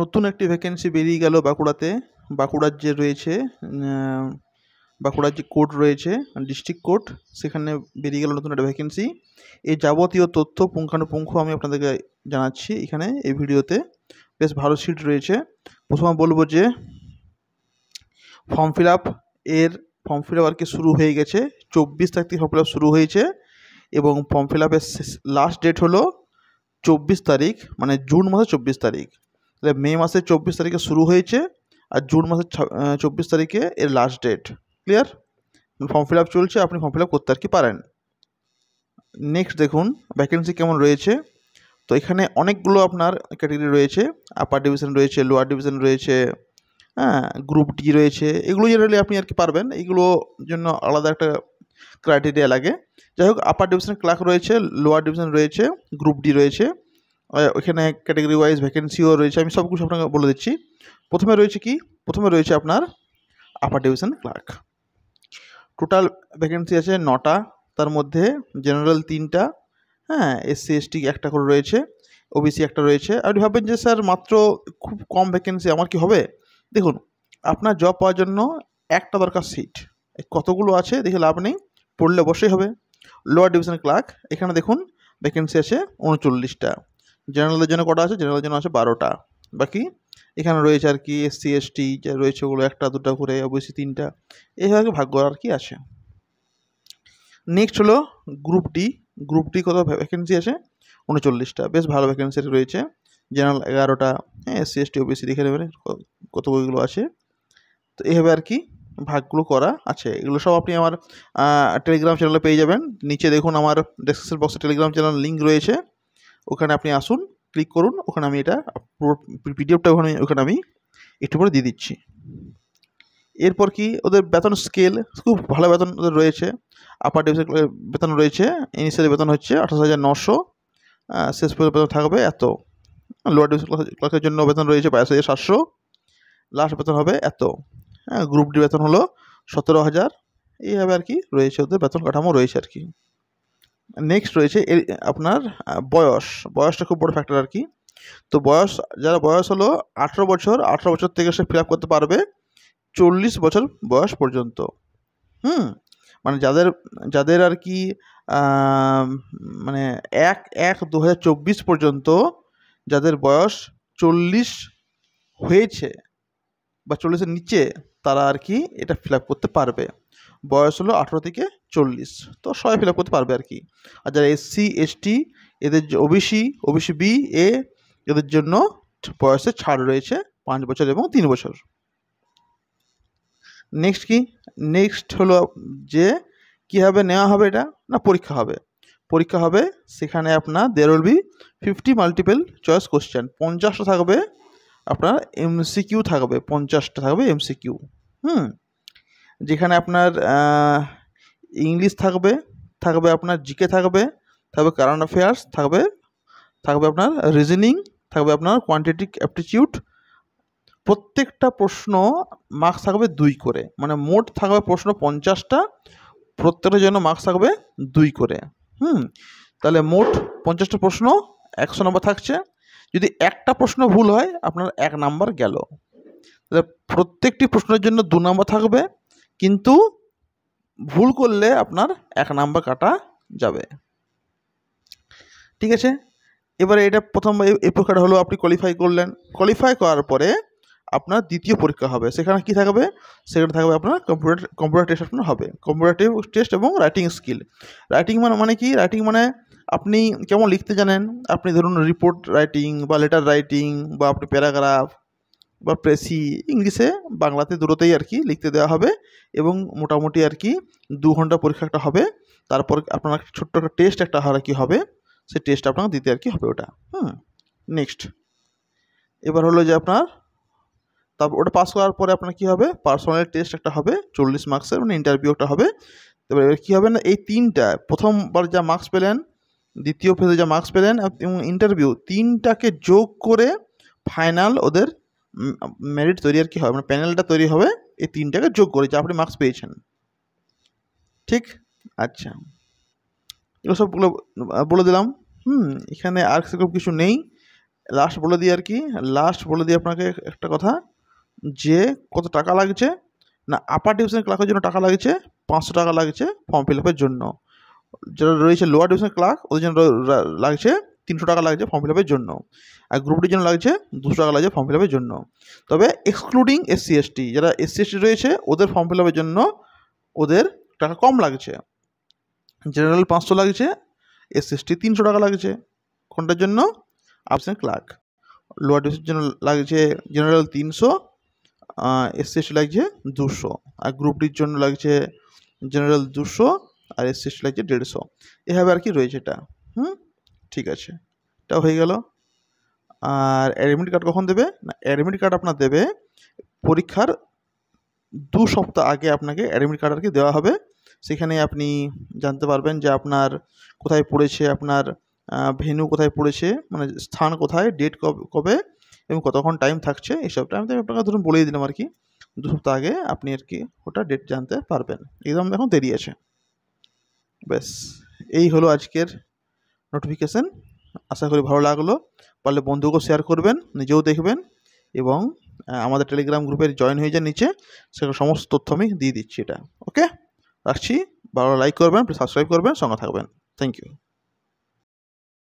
নতুন একটি ভ্যাকেন্সি বেরিয়ে গেল বাঁকুড়াতে বাঁকুড়ার যে রয়েছে বাঁকুড়ার যে কোর্ট রয়েছে ডিস্ট্রিক্ট কোর্ট সেখানে বেরিয়ে গেল নতুন একটা ভ্যাকেন্সি এই যাবতীয় তথ্য পুঙ্খানুপুঙ্খ আমি আপনাদেরকে জানাচ্ছি এখানে এই ভিডিওতে বেশ ভালো সিট রয়েছে প্রথমে বলবো যে ফর্ম ফিল এর ফর্ম ফিল আপ আর কি শুরু হয়ে গেছে চব্বিশ তারিখ থেকে ফর্ম ফিল শুরু হয়েছে এবং ফর্ম ফিল আপের লাস্ট ডেট হলো চব্বিশ তারিখ মানে জুন মাসের চব্বিশ তারিখ তাহলে মে মাসের চব্বিশ তারিখে শুরু হয়েছে আর জুন মাসের চব্বিশ তারিখে এর last date clear form fill up চলছে আপনি ফর্ম ফিল আপ করতে আর কি পারেন নেক্সট দেখুন ভ্যাকেন্সি কেমন রয়েছে তো এখানে অনেকগুলো আপনার ক্যাটাগরি রয়েছে আপার ডিভিশন রয়েছে লোয়ার ডিভিশন রয়েছে হ্যাঁ গ্রুপ ডি রয়েছে এগুলো জেনারেলি আপনি আর কি পারবেন এগুলো জন্য আলাদা একটা ক্রাইটেরিয়া লাগে যাই হোক আপার ডিভিশন ক্লার্ক রয়েছে লোয়ার ডিভিশন রয়েছে গ্রুপ ডি রয়েছে ওইখানে ক্যাটাগরি ওয়াইজ ভ্যাকেন্সিও রয়েছে আমি সব কিছু আপনাকে বলে দিচ্ছি প্রথমে রয়েছে কি প্রথমে রয়েছে আপনার upper division clerk total vacancy আছে নটা তার মধ্যে জেনারেল তিনটা হ্যাঁ এসসি এসটি একটা করে রয়েছে ওবিসি একটা রয়েছে আপনি ভাববেন যে স্যার মাত্র খুব কম ভ্যাকেন্সি আমার কি হবে দেখুন আপনার জব পাওয়ার জন্য একটা দরকার সিট কতগুলো আছে দেখে লাভ নেই পড়লে অবশ্যই হবে লোয়ার ডিভিশন ক্লার্ক এখানে দেখুন ভ্যাকেন্সি আছে উনচল্লিশটা জেনারেলের জন্য কটা আছে জেনারেলের জন্য আছে বারোটা বাকি এখানে রয়েছে আর কি এসসি এসটি যা রয়েছে ওগুলো একটা দুটা করে অবশ্যই তিনটা এইভাবে ভাগ্য আর কি আছে নেক্সট হলো গ্রুপ ডি গ্রুপ ডি কত ভ্যাকেন্সি আছে উনচল্লিশটা বেশ ভালো ভ্যাকেন্সি রয়েছে জেনারেল এগারোটা হ্যাঁ এসসি এসটি ওবিসি দেখে নেবেন কত বইগুলো আছে তো এইভাবে আর কি ভাগগুলো করা আছে এগুলো সব আপনি আমার টেলিগ্রাম চ্যানেলে পেয়ে যাবেন নিচে দেখুন আমার ডেসক্রিপশন বক্সে টেলিগ্রাম চ্যানেল লিঙ্ক রয়েছে ওখানে আপনি আসুন ক্লিক করুন ওখানে আমি এটা পিডিএফটা ওখানে ওখানে আমি একটু পরে দিয়ে দিচ্ছি এরপর কি ওদের বেতন স্কেল খুব ভালো বেতন ওদের রয়েছে আপার ডিভিশন বেতন রয়েছে ইনিশিয়াল বেতন হচ্ছে আঠাশ হাজার নশো শেষ পর্যন্ত বেতন থাকবে এত লোয়ার ডিভিশন ক্লাসের জন্য বেতন রয়েছে বাইশ হাজার সাতশো লাস্ট বেতন হবে এত হ্যাঁ গ্রুপ ডি বেতন হলো সতেরো হাজার এইভাবে আর কি রয়েছে ওদের বেতন কাঠামো রয়েছে আর কি নেক্সট রয়েছে আপনার বয়স বয়সটা খুব বড় ফ্যাক্টর আর কি তো বয়স যারা বয়স হলো আঠেরো বছর আঠেরো বছর থেকে সে ফিল করতে পারবে চল্লিশ বছর বয়স পর্যন্ত হুম মানে যাদের যাদের আর কি মানে এক এক দু পর্যন্ত যাদের বয়স চল্লিশ হয়েছে বা চল্লিশের নিচে তারা আর কি এটা ফিল করতে পারবে বয়স হলো আঠেরো থেকে চল্লিশ তো সবাই ফিল করতে পারবে আর কি আর যারা এসসি এসটি এদের ওবিসি ওবিসি বি এ এদের জন্য বয়সে ছাড় রয়েছে পাঁচ বছর এবং তিন বছর নেক্সট কি নেক্সট হলো যে কীভাবে নেওয়া হবে এটা না পরীক্ষা হবে পরীক্ষা হবে সেখানে আপনার there will be fifty multiple choice question পঞ্চাশটা থাকবে আপনার এমসিকিউ থাকবে পঞ্চাশটা থাকবে এমসিকিউ হুম যেখানে আপনার ইংলিশ থাকবে থাকবে আপনার জিকে থাকবে থাকবে কারেন্ট অ্যাফেয়ার্স থাকবে থাকবে আপনার রিজনিং থাকবে আপনার কোয়ান্টিটিক অ্যাপটিচিউড প্রত্যেকটা প্রশ্ন মার্কস থাকবে দুই করে মানে মোট থাকবে প্রশ্ন পঞ্চাশটা প্রত্যেকটা জন্য মার্কস থাকবে দুই করে হুম তাহলে মোট পঞ্চাশটা প্রশ্ন একশো নম্বর থাকছে যদি একটা প্রশ্ন ভুল হয় আপনার এক নাম্বার গেল তাহলে প্রত্যেকটি প্রশ্নের জন্য দু নম্বর থাকবে কিন্তু ভুল করলে আপনার এক নাম্বার কাটা যাবে ঠিক আছে এবারে এটা প্রথম এই পরীক্ষাটা হলো আপনি কোয়ালিফাই করলেন কোয়ালিফাই করার পরে আপনার দ্বিতীয় পরীক্ষা হবে সেখানে কি থাকবে সেখানে থাকবে আপনার কম্পিউটার কম্পিউটার টেস্ট আপনার হবে কম্পিউটার টেস্ট এবং রাইটিং স্কিল রাইটিং মানে মানে কি রাইটিং মানে আপনি কেমন লিখতে জানেন আপনি ধরুন রিপোর্ট রাইটিং বা লেটার রাইটিং বা আপনি প্যারাগ্রাফ বা প্রেসি ইংলিশে বাংলাতে দুটোতেই আর কি লিখতে দেওয়া হবে এবং মোটামুটি আর কি দু ঘন্টা পরীক্ষা একটা হবে তারপর আপনার ছোট্ট একটা টেস্ট একটা আর কি হবে সে টেস্ট আপনার দিতে আর কি হবে ওটা হুম নেক্সট এবার হলো যে আপনার তারপর ওটা পাস করার পরে আপনার কী হবে পার্সোনাল টেস্ট একটা হবে চল্লিশ মার্কসের মানে ইন্টারভিউ একটা হবে এবার এবার কী হবে না এই তিনটা প্রথমবার যা মার্কস পেলেন দ্বিতীয় ফেজে যা মার্কস পেলেন এবং ইন্টারভিউ তিনটাকে যোগ করে ফাইনাল ওদের মেরিট তৈরি আর কি হবে মানে প্যানেলটা তৈরি হবে এই তিনটাকে যোগ করে যা আপনি মার্কস পেয়েছেন ঠিক আচ্ছা এগুলো সবগুলো বলে দিলাম হুম এখানে আর সেরকম কিছু নেই লাস্ট বলে দিই আর কি লাস্ট বলে দিই আপনাকে একটা কথা যে কত টাকা লাগছে না আপার টিউশন ক্লার্কের জন্য টাকা লাগছে পাঁচশো টাকা লাগছে ফর্ম ফিল আপের জন্য যারা রয়েছে লোয়ার ডিভিশনের ক্লার্ক ওদের জন্য লাগছে তিনশো টাকা লাগছে ফর্ম ফিল আপের জন্য আর গ্রুপ জন্য লাগছে দুশো টাকা লাগছে ফর্ম ফিল আপের জন্য তবে এক্সক্লুডিং এসসি এসটি যারা এসসি এসটি রয়েছে ওদের ফর্ম ফিল আপের জন্য ওদের টাকা কম লাগছে জেনারেল পাঁচশো লাগছে এসসি এসটি তিনশো টাকা লাগছে কোনটার জন্য অপশান ক্লার্ক লোয়ার ডিভিশনের জন্য লাগছে জেনারেল তিনশো এসসি এসটি লাগছে দুশো আর গ্রুপ ডির জন্য লাগছে জেনারেল দুশো আর এসসি এসটি লাগছে দেড়শো এভাবে আর কি রয়েছে এটা হুম ঠিক আছে এটা হয়ে গেল আর অ্যাডমিট কার্ড কখন দেবে না অ্যাডমিট কার্ড আপনার দেবে পরীক্ষার দু সপ্তাহ আগে আপনাকে অ্যাডমিট কার্ড আর কি দেওয়া হবে সেখানে আপনি জানতে পারবেন যে আপনার কোথায় পড়েছে আপনার ভেনু কোথায় পড়েছে মানে স্থান কোথায় ডেট কবে এবং কতক্ষণ টাইম থাকছে টাইম আমি আপনাকে ধরুন বলেই দিলাম আর কি দু সপ্তাহ আগে আপনি আর কি ওটা ডেট জানতে পারবেন একদম এখন দেরি আছে ব্যাস এই হলো আজকের নোটিফিকেশান আশা করি ভালো লাগলো পারলে বন্ধুকেও শেয়ার করবেন নিজেও দেখবেন এবং আমাদের টেলিগ্রাম গ্রুপের জয়েন হয়ে যান নিচে সেখানে সমস্ত তথ্য আমি দিয়ে দিচ্ছি এটা ওকে রাখছি ভালো লাইক করবেন সাবস্ক্রাইব করবেন সঙ্গে থাকবেন থ্যাংক ইউ